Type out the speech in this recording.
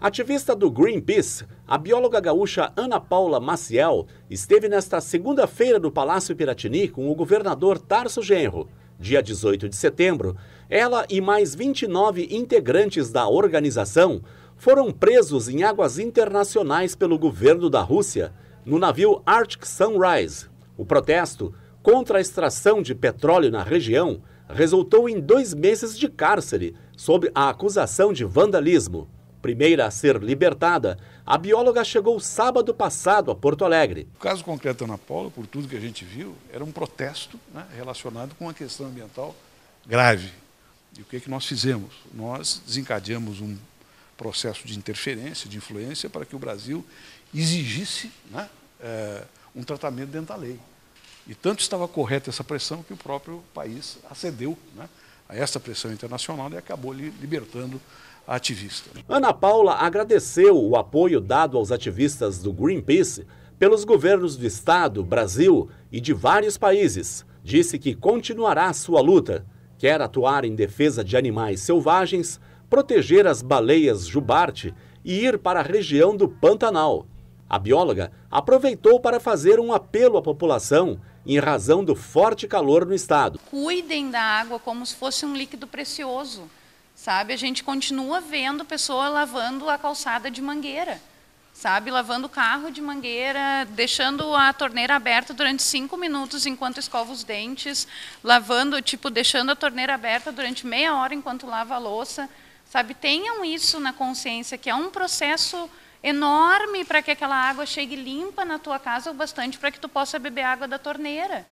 Ativista do Greenpeace, a bióloga gaúcha Ana Paula Maciel esteve nesta segunda-feira no Palácio Piratini com o governador Tarso Genro. Dia 18 de setembro, ela e mais 29 integrantes da organização foram presos em águas internacionais pelo governo da Rússia no navio Arctic Sunrise. O protesto contra a extração de petróleo na região resultou em dois meses de cárcere sob a acusação de vandalismo primeira a ser libertada, a bióloga chegou sábado passado a Porto Alegre. O caso concreto Ana Paula, por tudo que a gente viu, era um protesto né, relacionado com uma questão ambiental grave. E o que, é que nós fizemos? Nós desencadeamos um processo de interferência, de influência, para que o Brasil exigisse né, é, um tratamento dentro da lei. E tanto estava correta essa pressão que o próprio país acedeu. Né, a essa pressão internacional e acabou libertando a ativista. Ana Paula agradeceu o apoio dado aos ativistas do Greenpeace pelos governos do Estado, Brasil e de vários países. Disse que continuará sua luta. Quer atuar em defesa de animais selvagens, proteger as baleias jubarte e ir para a região do Pantanal. A bióloga aproveitou para fazer um apelo à população em razão do forte calor no estado. Cuidem da água como se fosse um líquido precioso, sabe? A gente continua vendo pessoa lavando a calçada de mangueira, sabe? Lavando o carro de mangueira, deixando a torneira aberta durante cinco minutos enquanto escova os dentes, lavando, tipo, deixando a torneira aberta durante meia hora enquanto lava a louça, sabe? Tenham isso na consciência, que é um processo enorme para que aquela água chegue limpa na tua casa o bastante para que tu possa beber água da torneira.